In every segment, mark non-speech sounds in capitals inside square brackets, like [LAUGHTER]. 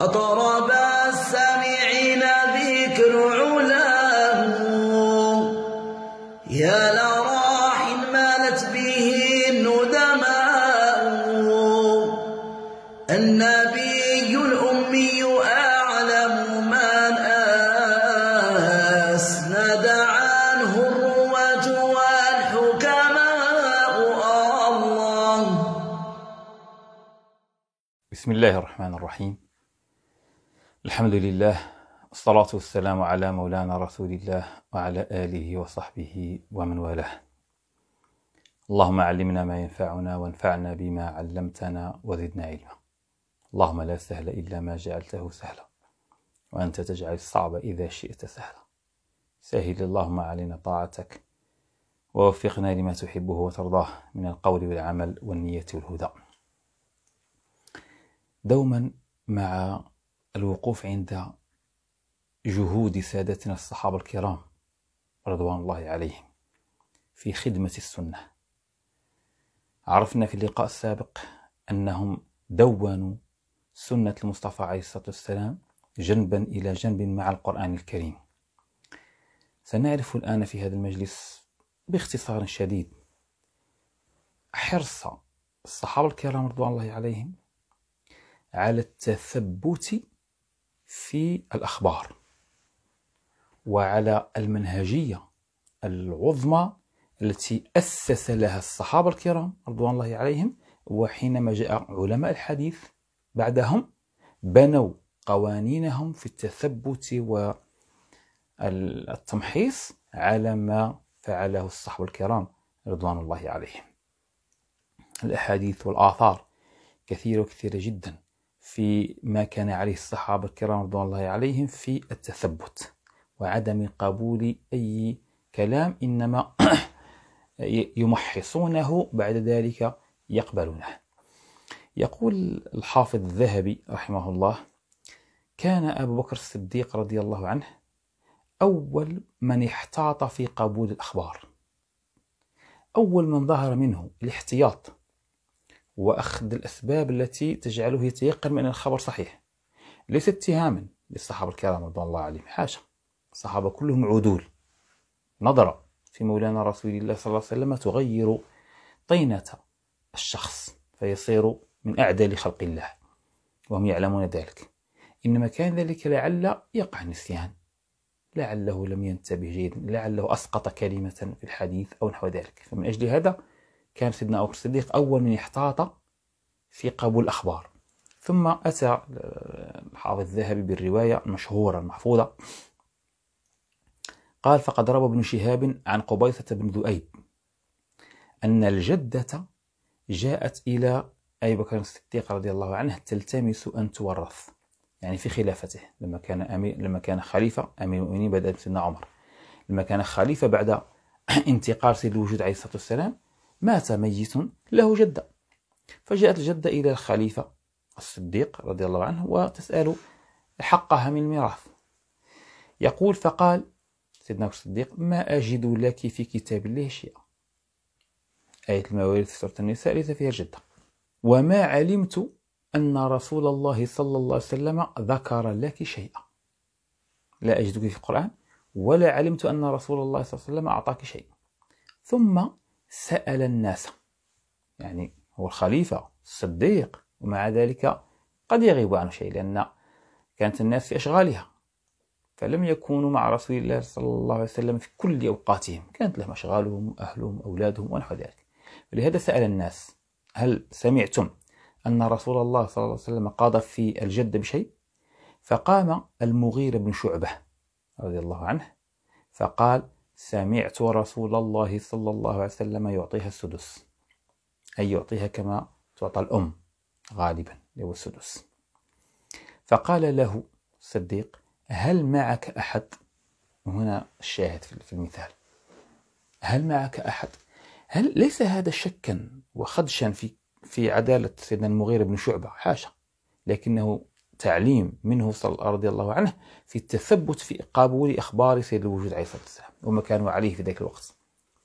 أطرب السامعين ذكر علاه يا لراح مالت به الندماء النبي الأمي أعلم من أسند عنه الرواة والحكماء الله بسم الله الرحمن الرحيم الحمد لله والصلاة والسلام على مولانا رسول الله وعلى آله وصحبه ومن والاه اللهم علمنا ما ينفعنا وانفعنا بما علمتنا وزدنا علما اللهم لا سهل إلا ما جعلته سهلا وأنت تجعل الصعب إذا شئت سهلا سهل اللهم علينا طاعتك ووفقنا لما تحبه وترضاه من القول والعمل والنية والهدى دوما مع الوقوف عند جهود سادتنا الصحابة الكرام رضوان الله عليهم في خدمة السنة عرفنا في اللقاء السابق أنهم دونوا سنة المصطفى عليه الصلاة والسلام جنبا إلى جنب مع القرآن الكريم سنعرف الآن في هذا المجلس باختصار شديد حرص الصحابة الكرام رضوان الله عليهم على التثبت في الاخبار وعلى المنهجيه العظمى التي اسس لها الصحابه الكرام رضوان الله عليهم وحينما جاء علماء الحديث بعدهم بنوا قوانينهم في التثبت والتمحيص على ما فعله الصحابه الكرام رضوان الله عليهم الاحاديث والاثار كثيره وكثيره جدا في ما كان عليه الصحابة الكرام رضوان الله عليهم في التثبت وعدم قبول أي كلام إنما [CLEARS THROAT] يمحصونه بعد ذلك يقبلونه يقول الحافظ الذهبي رحمه الله كان أبو بكر الصديق رضي الله عنه أول من احتاط في قبول الأخبار أول من ظهر منه الاحتياط وأخذ الأسباب التي تجعله يتيقن من أن الخبر صحيح ليس اتهاما للصحابة الكرام رضوان الله عليهم حاشا الصحابة كلهم عدول نظرة في مولانا رسول الله صلى الله عليه وسلم تغير طينة الشخص فيصير من أعدل خلق الله وهم يعلمون ذلك إنما كان ذلك لعل يقع نسيان لعله لم ينتبه جيدا لعله أسقط كلمة في الحديث أو نحو ذلك فمن أجل هذا كان سيدنا أبو بكر الصديق أول من احتاط في قبول الأخبار ثم أتى آه، الحافظ الذهبي بالرواية المشهورة المحفوظة قال فقد روى ابن شهاب عن قبيصة بن ذؤيب أن الجدة جاءت إلى أبي بكر الصديق رضي الله عنه تلتمس أن تورث يعني في خلافته لما كان أمير لما كان خليفة أمير المؤمنين بعد سيدنا عمر لما كان خليفة بعد [CLEARS THROAT] انتقال سيد الوجود عليه الصلاة والسلام مات ميت له جدة فجاءت الجدة إلى الخليفة الصديق رضي الله عنه وتسأل حقها من الميراث يقول فقال سيدنا الصديق ما أجد لك في كتاب الله شيئا آية المواريث في سورة النساء ليس فيها جدة وما علمت أن رسول الله صلى الله عليه وسلم ذكر لك شيئا لا أجدك في القرآن ولا علمت أن رسول الله صلى الله عليه وسلم أعطاك شيئا ثم سأل الناس يعني هو الخليفة الصديق ومع ذلك قد يغيب عنه شيء لأن كانت الناس في أشغالها فلم يكونوا مع رسول الله صلى الله عليه وسلم في كل أوقاتهم كانت لهم أشغالهم أهلهم أولادهم ونحو ذلك لهذا سأل الناس هل سمعتم أن رسول الله صلى الله عليه وسلم قاض في الجدة بشيء فقام المغير بن شعبة رضي الله عنه فقال سمعت رسول الله صلى الله عليه وسلم يعطيها السدس أي يعطيها كما تعطى الأم غالبا هو السدس فقال له صديق هل معك أحد هنا الشاهد في المثال هل معك أحد هل ليس هذا شكا وخدشا في في عدالة سيدنا المغيرة بن شعبة حاشا لكنه تعليم منه صلى رضي الله عنه في التثبت في قبول أخبار سيد الوجود عليه الصلاة والسلام وما كانوا عليه في ذاك الوقت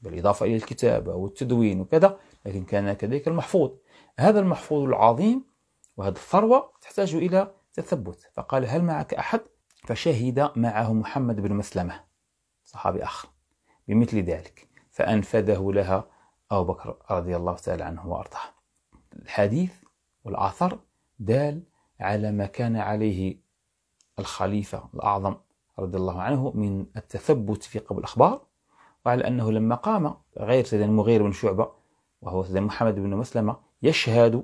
بالإضافة إلى الكتابة والتدوين وكذا لكن كان كذلك المحفوظ هذا المحفوظ العظيم وهذه الثروة تحتاج إلى تثبت فقال هل معك أحد فشهد معه محمد بن مسلمة صحابي آخر بمثل ذلك فأنفذه لها أبو بكر رضي الله تعالى عنه وأرضاه الحديث والأثر دال على ما كان عليه الخليفة الأعظم رضي الله عنه من التثبت في قبول الأخبار وعلى أنه لما قام غير سيدنا المغير بن شعبة وهو سيدنا محمد بن مسلمة يشهد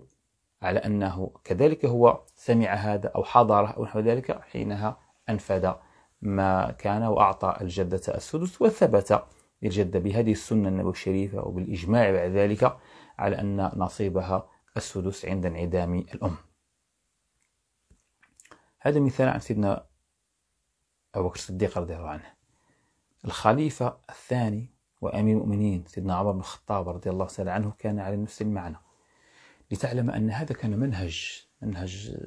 على أنه كذلك هو سمع هذا أو حضره أو نحو ذلك حينها أنفذ ما كان وأعطى الجدة السدس وثبت الجدة بهذه السنة النبوية الشريفة وبالإجماع بعد ذلك على أن نصيبها السدس عند انعدام الأم هذا مثال عن سيدنا أبو بكر الصديق رضي الله عنه الخليفة الثاني وأمير المؤمنين سيدنا عمر بن الخطاب رضي الله تعالى عنه كان على نفس المعنى لتعلم أن هذا كان منهج منهج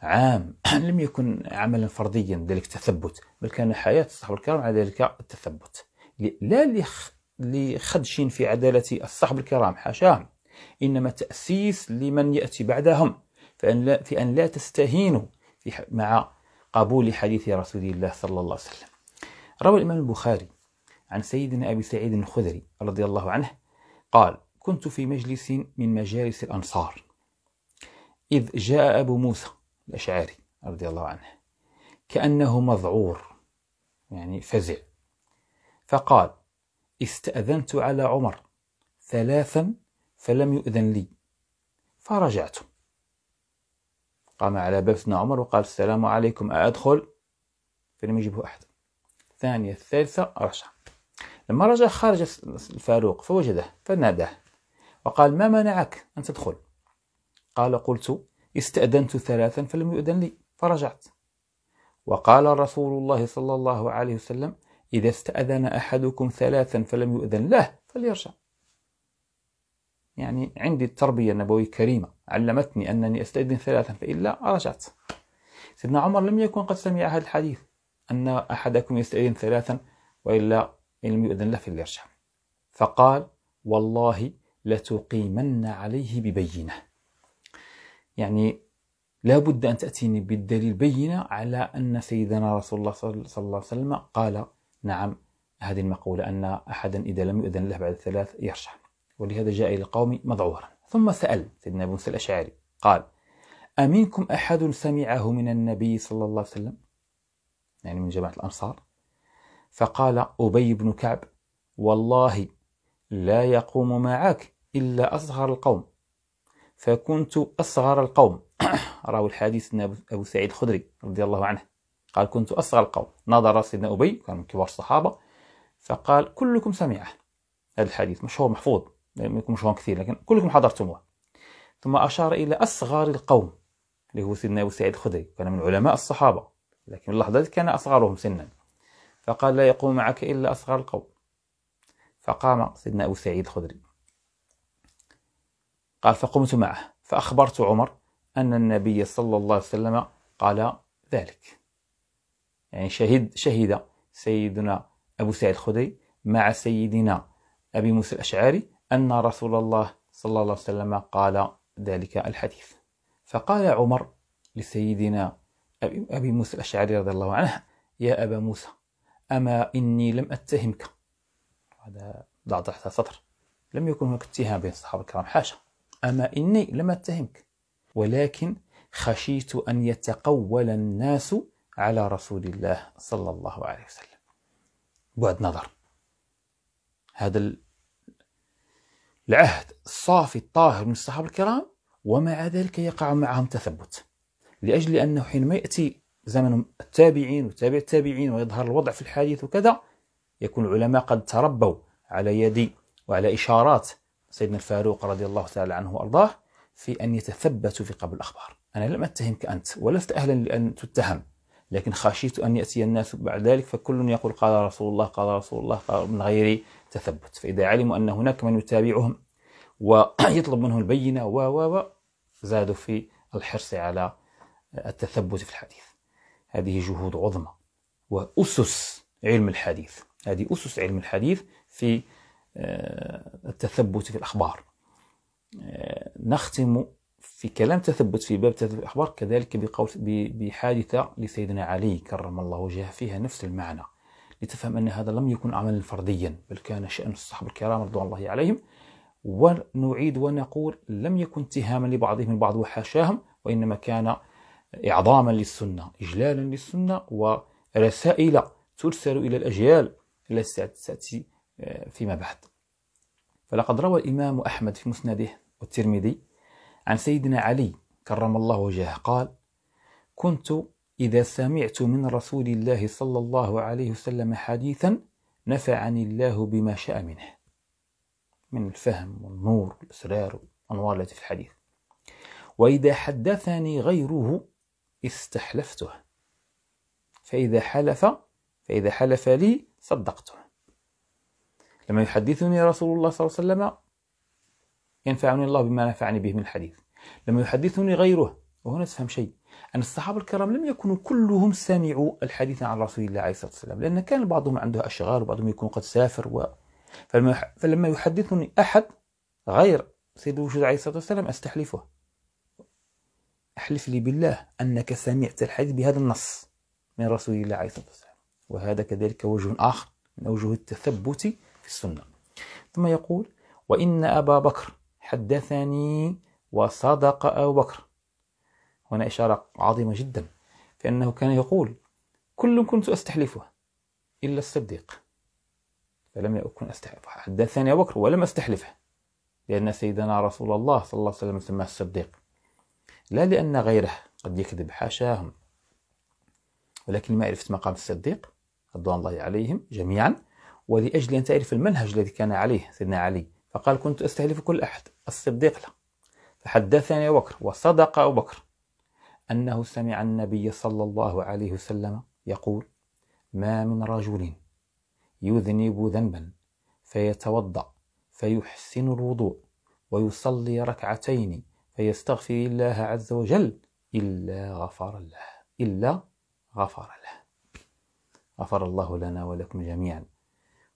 عام [CLEARS THROAT] لم يكن عملا فرديا ذلك تثبت بل كان حياة الصحابة الكرام على ذلك التثبت لا لخدش في عدالة الصحابة الكرام حاشاهم إنما تأسيس لمن يأتي بعدهم في أن لا تستهينوا مع قبول حديث رسول الله صلى الله عليه وسلم روى الإمام البخاري عن سيدنا أبي سعيد الخدري رضي الله عنه قال كنت في مجلس من مجالس الأنصار إذ جاء أبو موسى الأشعري رضي الله عنه كأنه مذعور يعني فزع فقال استأذنت على عمر ثلاثا فلم يؤذن لي فرجعت قام على باب سيدنا عمر وقال السلام عليكم أدخل فلم يجبه أحد الثانية الثالثة رجع لما رجع خرج الفاروق فوجده فناداه وقال ما منعك أن تدخل قال قلت استأذنت ثلاثا فلم يؤذن لي فرجعت وقال رسول الله صلى الله عليه وسلم إذا استأذن أحدكم ثلاثا فلم يؤذن له فليرجع يعني عندي التربية النبوية كريمة علمتني أنني أستأذن ثلاثا فإلا رجعت سيدنا عمر لم يكن قد سمع هذا الحديث أن أحدكم يستأذن ثلاثا وإلا إن لم يؤذن له فليرجع فقال والله لتقيمن عليه ببينة يعني لا بد أن تأتيني بالدليل بينة على أن سيدنا رسول الله صلى الله عليه وسلم قال نعم هذه المقولة أن أحدا إذا لم يؤذن له بعد ثلاث يرجع ولهذا جاء إلى القوم مذعورا ثم سأل سيدنا أبو موسى الأشعري قال أمنكم أحد سمعه من النبي صلى الله عليه وسلم يعني من جماعة الأنصار فقال أبي بن كعب والله لا يقوم معك إلا أصغر القوم فكنت أصغر القوم [COUGHS] راوي الحديث أبو سعيد الخدري رضي الله عنه قال كنت أصغر القوم نظر سيدنا أبي كان من كبار الصحابة فقال كلكم سمعه هذا الحديث مشهور محفوظ لم يكن مشهورا كثير لكن كلكم حضرتموه ثم أشار إلى أصغر القوم اللي هو سيدنا أبو سعيد الخدري كان من علماء الصحابة لكن اللحظة كان أصغرهم سنا فقال لا يقوم معك إلا أصغر القوم فقام سيدنا أبو سعيد الخدري قال فقمت معه فأخبرت عمر أن النبي صلى الله عليه وسلم قال ذلك يعني شهد شهد سيدنا أبو سعيد الخدري مع سيدنا أبي موسى الأشعري أن رسول الله صلى الله عليه وسلم قال ذلك الحديث فقال عمر لسيدنا أبي موسى الأشعري رضي الله عنه يا أبا موسى أما إني لم أتهمك هذا ضع تحت سطر لم يكن هناك اتهام بين الصحابة الكرام حاشا أما إني لم أتهمك ولكن خشيت أن يتقول الناس على رسول الله صلى الله عليه وسلم بعد نظر هذا العهد الصافي الطاهر من الصحابة الكرام ومع ذلك يقع معهم تثبت لأجل أنه حينما يأتي زمن التابعين وتابع التابعين ويظهر الوضع في الحديث وكذا يكون العلماء قد تربوا على يد وعلى إشارات سيدنا الفاروق رضي الله تعالى عنه وأرضاه في أن يتثبتوا في قبل الأخبار أنا لم أتهمك أنت ولست أهلا لأن تتهم لكن خشيت أن يأتي الناس بعد ذلك فكل يقول قال رسول الله قال رسول الله قال من غير تثبت فإذا علموا أن هناك من يتابعهم ويطلب منهم البينة و و زادوا في الحرص على التثبت في الحديث هذه جهود عظمى وأسس علم الحديث هذه أسس علم الحديث في آه، التثبت في الأخبار آه، نختم في كلام تثبت في باب تثبت الأخبار كذلك بقول بحادثة لسيدنا علي كرم الله وجهه فيها نفس المعنى لتفهم أن هذا لم يكن عملا فرديا بل كان شأن الصحابة الكرام رضوان الله عليهم ونعيد ونقول لم يكن اتهاما لبعضهم البعض وحاشاهم وإنما كان إعظاما للسنة إجلالا للسنة ورسائل ترسل إلى الأجيال التي ستأتي آه، فيما بعد فلقد روى الإمام أحمد في مسنده والترمذي عن سيدنا علي كرم الله وجهه قال كنت إذا سمعت من رسول الله صلى الله عليه وسلم حديثا نفعني الله بما شاء منه من الفهم والنور والإسرار والأنوار التي في الحديث وإذا حدثني غيره استحلفته فإذا حلف فإذا حلف لي صدقته لما يحدثني رسول الله صلى الله عليه وسلم ينفعني الله بما نفعني به من الحديث لما يحدثني غيره وهنا تفهم شيء أن الصحابة الكرام لم يكونوا كلهم سمعوا الحديث عن رسول الله عليه الصلاة والسلام لأن كان بعضهم عنده أشغال وبعضهم يكون قد سافر و... فلما, فلما يحدثني أحد غير سيد الوجود عليه الصلاة والسلام أستحلفه أحلف لي بالله أنك سمعت الحديث بهذا النص من رسول الله عليه الصلاة والسلام وهذا كذلك وجه آخر من أوجه التثبت في السنة ثم يقول وإن أبا بكر حدثني وصدق أبو بكر هنا إشارة عظيمة جدا فإنه كان يقول كل كنت أستحلفه إلا الصديق فلم يكن أستحلفه حدثني أبو بكر ولم أستحلفه لأن سيدنا رسول الله صلى الله عليه وسلم سماه الصديق لا لأن غيره قد يكذب حاشاهم ولكن لمعرفة مقام الصديق رضوان الله عليهم جميعا ولأجل أن تعرف المنهج الذي كان عليه سيدنا علي فقال كنت أستهلف كل أحد الصديق له فحدثني أبو بكر وصدق أبو بكر أنه سمع النبي صلى الله عليه وسلم يقول ما من رجل يذنب ذنبا فيتوضأ فيحسن الوضوء ويصلي ركعتين فيستغفر الله عز وجل إلا غفر له إلا غفر له غفر الله لنا ولكم جميعا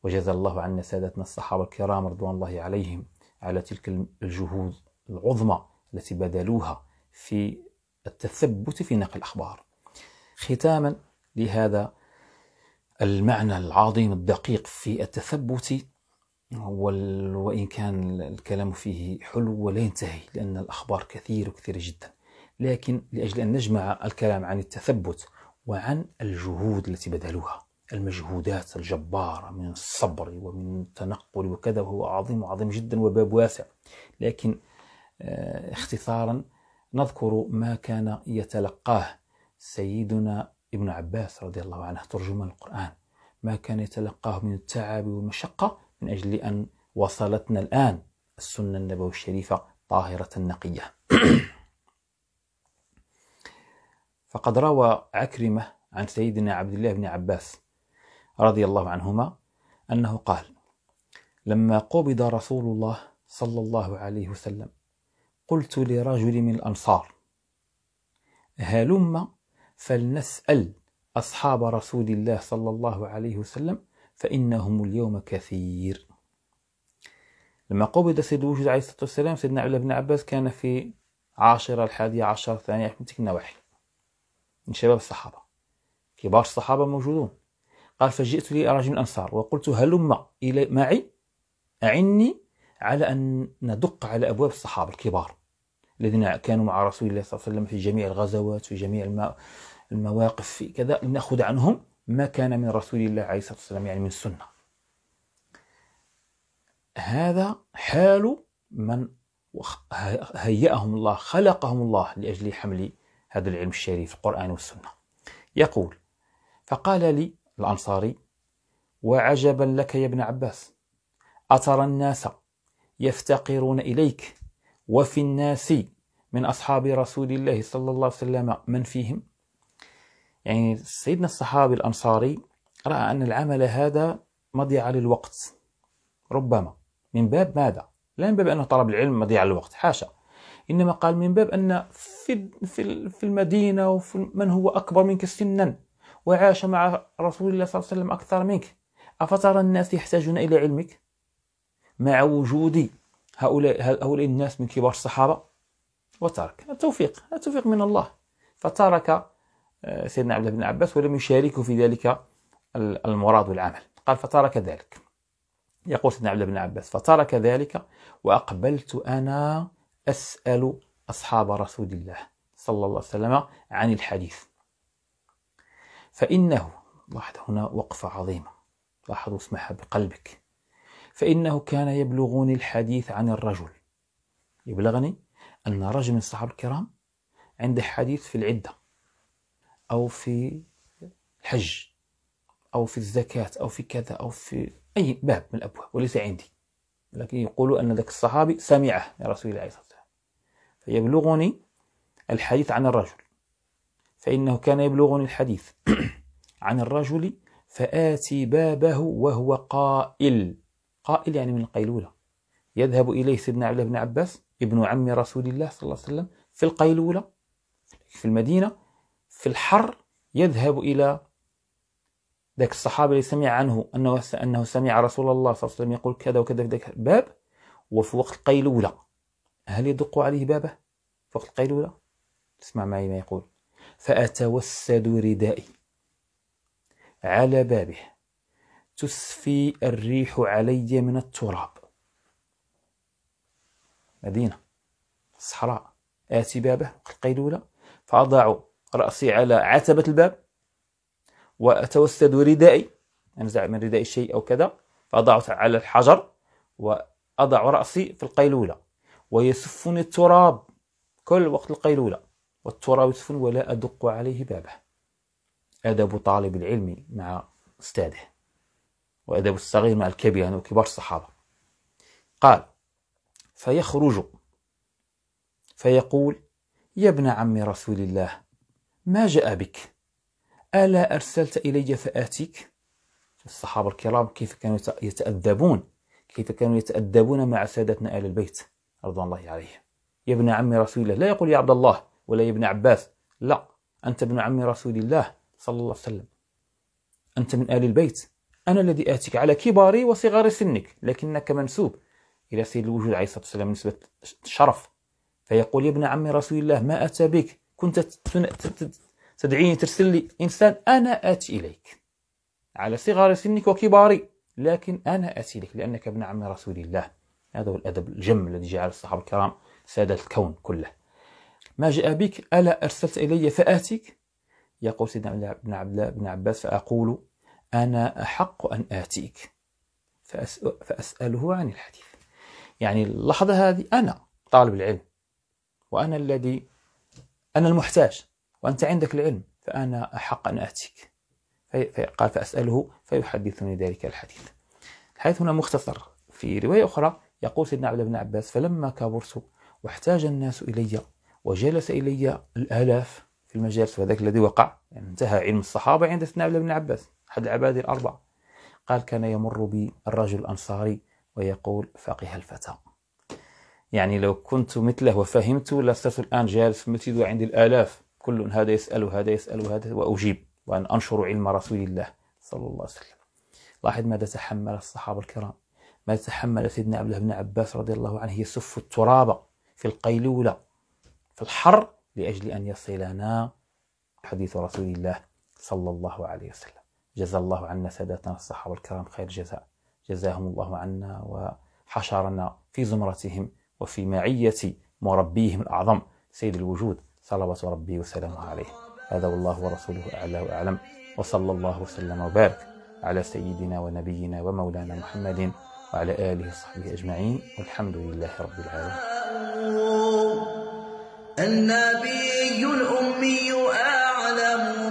وجزا الله عنا سادتنا الصحابة الكرام رضوان الله عليهم على تلك الجهود العظمى التي بذلوها في التثبت في نقل الأخبار ختاما لهذا المعنى العظيم الدقيق في التثبت وإن كان الكلام فيه حلو ولا ينتهي لأن الأخبار كثيرة وكثيرة جدا لكن لأجل أن نجمع الكلام عن التثبت وعن الجهود التي بذلوها المجهودات الجبارة من الصبر ومن التنقل وكذا وهو عظيم وعظيم جدا وباب واسع لكن آه، اختصارا نذكر ما كان يتلقاه سيدنا ابن عباس رضي الله عنه ترجمان القرآن ما كان يتلقاه من التعب والمشقة من أجل أن وصلتنا الآن السنة النبوية الشريفة طاهرة نقية [COUGHS] فقد روى عكرمة عن سيدنا عبد الله بن عباس رضي الله عنهما أنه قال لما قبض رسول الله صلى الله عليه وسلم قلت لرجل من الأنصار هلم فلنسأل أصحاب رسول الله صلى الله عليه وسلم فإنهم اليوم كثير لما قبض سيد الوجود عليه الصلاة والسلام سيدنا علي بن عباس كان في عاشرة الحادية عشر ثانية من تلك النواحي من شباب الصحابة كبار الصحابة موجودون قال فجئت لي رجل الأنصار وقلت هلم إلي معي أعني على أن ندق على أبواب الصحابة الكبار الذين كانوا مع رسول الله صلى الله عليه وسلم في جميع الغزوات في جميع المواقف في كذا لنأخذ عنهم ما كان من رسول الله عليه الصلاة والسلام يعني من السنة هذا حال من هيأهم الله خلقهم الله لأجل حمل هذا العلم الشريف القرآن والسنة يقول فقال لي الأنصاري وعجبا لك يا ابن عباس أترى الناس يفتقرون إليك وفي الناس من أصحاب رسول الله صلى الله عليه وسلم من فيهم يعني سيدنا الصحابي الأنصاري رأى أن العمل هذا مضيعة للوقت ربما من باب ماذا؟ لا من باب أن طلب العلم مضيعة للوقت حاشا إنما قال من باب أن في في المدينة وفي من هو أكبر منك سنا وعاش مع رسول الله صلى الله عليه وسلم أكثر منك أفترى الناس يحتاجون إلى علمك مع وجود هؤلاء هؤلاء الناس من كبار الصحابة وترك التوفيق التوفيق من الله فترك آه، سيدنا عبد بن عباس ولم يشاركه في ذلك المراد والعمل قال فترك ذلك يقول سيدنا عبد بن عباس فترك ذلك وأقبلت أنا أسأل أصحاب رسول الله صلى الله عليه وسلم عن الحديث فإنه لاحظ هنا وقفة عظيمة لاحظ اسمها بقلبك فإنه كان يبلغني الحديث عن الرجل يبلغني أن رجل من الصحابة الكرام عنده حديث في العدة أو في الحج أو في الزكاة أو في كذا أو في أي باب من الأبواب وليس عندي لكن يقول أن ذاك الصحابي سمعه من رسول الله صلى الله عليه وسلم فيبلغني الحديث عن الرجل فإنه كان يبلغني الحديث [CLEARS THROAT] عن الرجل فآتي بابه وهو قائل قائل يعني من القيلولة يذهب إليه سيدنا عبد الله بن عباس ابن عم رسول الله صلى الله عليه وسلم في القيلولة في المدينة في الحر يذهب إلى ذاك الصحابي اللي سمع عنه أنه أنه سمع رسول الله صلى الله عليه وسلم يقول كذا وكذا في ذاك الباب وفي وقت القيلولة هل يدق عليه بابه في وقت القيلولة؟ اسمع معي ما يقول فأتوسد ردائي على بابه تسفي الريح علي من التراب مدينة صحراء آتي بابه القيلولة فأضع رأسي على عتبة الباب وأتوسد ردائي أنزع من ردائي شيء أو كذا فأضعه على الحجر وأضع رأسي في القيلولة ويسفني التراب كل وقت القيلولة والتراوث ولا أدق عليه بابه أدب طالب العلم مع أستاذه وأدب الصغير مع الكبير يعني وكبار الصحابة قال فيخرج فيقول يا ابن عم رسول الله ما جاء بك ألا أرسلت إلي فآتيك الصحابة الكرام كيف كانوا يتأدبون كيف كانوا يتأدبون مع سادتنا آل البيت رضوان الله عليهم يا ابن عم رسول الله لا يقول يا عبد الله ولا يا ابن عباس لا أنت ابن عم رسول الله صلى الله عليه وسلم أنت من آل البيت أنا الذي آتيك على كباري وصغار سنك لكنك منسوب إلى سيد الوجود عليه الصلاة والسلام نسبة الشرف فيقول يا ابن عم رسول الله ما أتى بك كنت تدعيني ترسل لي إنسان أنا آتي إليك على صغار سنك وكباري لكن أنا آتي لك لأنك ابن عم رسول الله هذا هو الأدب الجم الذي جعل الصحابة الكرام سادة الكون كله ما جاء بك ألا أرسلت إلي فآتيك يقول سيدنا ابن عبد بن عباس فأقول أنا أحق أن آتيك فأسأله عن الحديث يعني اللحظة هذه أنا طالب العلم وأنا الذي أنا المحتاج وأنت عندك العلم فأنا أحق أن آتيك قال فأسأله فيحدثني ذلك الحديث الحديث هنا مختصر في رواية أخرى يقول سيدنا عبد بن عباس فلما كبرت واحتاج الناس إلي وجلس إلي الآلاف في المجالس وهذاك الذي وقع يعني انتهى علم الصحابة عند سيدنا عبد بن عباس أحد العباد الأربعة قال كان يمر بي الرجل الأنصاري ويقول فقه الفتى يعني لو كنت مثله وفهمت لصرت الآن جالس في المسجد وعندي الآلاف كل هذا يسأل وهذا يسأل وهذا وأجيب وأن أنشر علم رسول الله صلى الله عليه وسلم لاحظ ماذا تحمل الصحابة الكرام ما تحمل سيدنا عبد الله بن عباس رضي الله عنه يسف التراب في القيلولة في الحر لأجل أن يصلنا حديث رسول الله صلى الله عليه وسلم جزا الله عنا ساداتنا الصحابة الكرام خير جزاء جزاهم الله عنا وحشرنا في زمرتهم وفي معية مربيهم الأعظم سيد الوجود صلوات ربي وسلامه عليه هذا والله ورسوله أعلى وأعلم وصلى الله وسلم وبارك على سيدنا ونبينا ومولانا محمد وعلى آله وصحبه أجمعين والحمد لله رب العالمين النبي الأمي أعلم